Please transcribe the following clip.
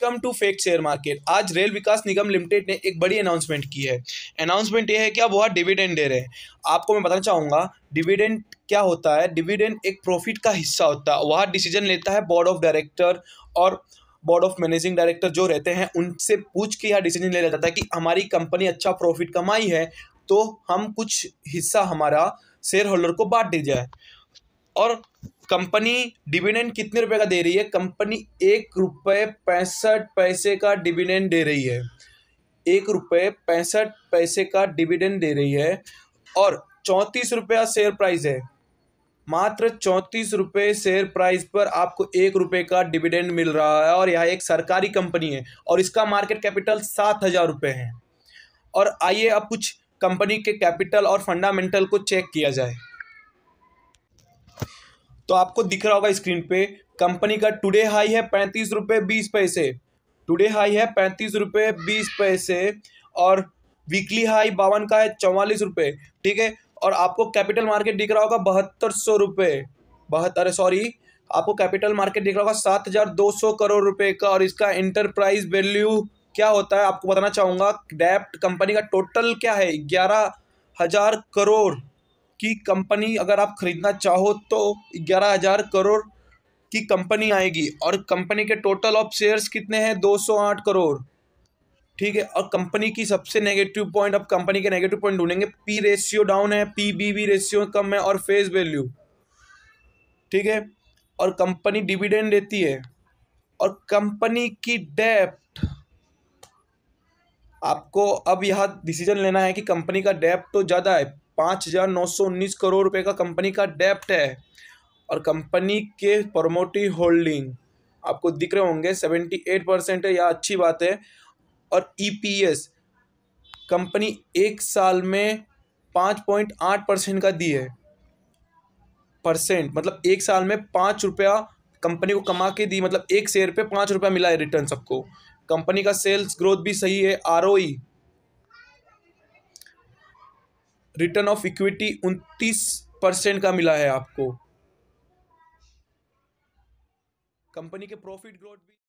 come to fake share market आज Rail Vikas Nigam limited ने एक बड़ी अनाउंसमेंट की है अनाउंसमेंट ये है कि अब वह डिविडेंड दे रहे हैं आपको मैं बताना चाहूँगा डिविडेंड क्या होता है डिविडेंड एक प्रॉफिट का हिस्सा होता है वह डिसीजन लेता है बोर्ड ऑफ डायरेक्टर और बोर्ड ऑफ मैनेजिंग डायरेक्टर जो रहते हैं उनसे पूछ के यह डिसीजन ले जाता है कि हमारी कंपनी अच्छा प्रॉफिट कमाई है तो हम कुछ हिस्सा हमारा शेयर होल्डर को बांट दी जाए और कंपनी डिविडेंड कितने रुपए का दे रही है कंपनी एक रुपये पैंसठ पैसे का डिविडेंड दे रही है एक रुपये पैंसठ पैसे का डिविडेंड दे रही है और चौंतीस रुपया शेयर प्राइस है मात्र चौंतीस रुपये शेयर प्राइस पर आपको एक रुपये का डिविडेंड मिल रहा है और यह एक सरकारी कंपनी है और इसका मार्केट कैपिटल सात हज़ार रुपये है और आइए अब कुछ कंपनी के कैपिटल और फंडामेंटल को चेक किया जाए तो आपको दिख रहा होगा स्क्रीन पे कंपनी का टुडे हाई है पैंतीस रुपये बीस पैसे टुडे हाई है पैंतीस रुपये बीस पैसे और वीकली हाई बावन का है चौवालीस रुपये ठीक है और आपको कैपिटल मार्केट दिख रहा होगा बहत्तर सौ रुपये बहत्तर सॉरी आपको कैपिटल मार्केट दिख रहा होगा सात हज़ार दो सौ करोड़ रुपये का और इसका इंटरप्राइज वैल्यू क्या होता है आपको बताना चाहूँगा डैप्ट कंपनी का टोटल क्या है ग्यारह हज़ार करोड़ की कंपनी अगर आप खरीदना चाहो तो ग्यारह हज़ार करोड़ की कंपनी आएगी और कंपनी के टोटल ऑफ शेयर्स कितने हैं दो सौ आठ करोड़ ठीक है और कंपनी की सबसे नेगेटिव पॉइंट अब कंपनी के नेगेटिव पॉइंट ढूंढेंगे पी रेशियो डाउन है पी बी बी रेशियो कम है और फेस वैल्यू ठीक है और कंपनी डिविडेंड देती है और कंपनी की डेप्ट आपको अब यह डिसीजन लेना है कि कंपनी का डेप्ट तो ज़्यादा है पाँच हज़ार नौ सौ उन्नीस करोड़ रुपए का कंपनी का डेप्ट है और कंपनी के प्रमोटी होल्डिंग आपको दिख रहे होंगे सेवेंटी एट परसेंट है यह अच्छी बात है और ईपीएस कंपनी एक साल में पाँच पॉइंट आठ परसेंट का दी है परसेंट मतलब एक साल में पाँच रुपया कंपनी को कमा के दी मतलब एक शेयर पे पाँच रुपया मिला है रिटर्न सबको कंपनी का सेल्स ग्रोथ भी सही है आर रिटर्न ऑफ इक्विटी उनतीस परसेंट का मिला है आपको कंपनी के प्रॉफिट ग्रोथ भी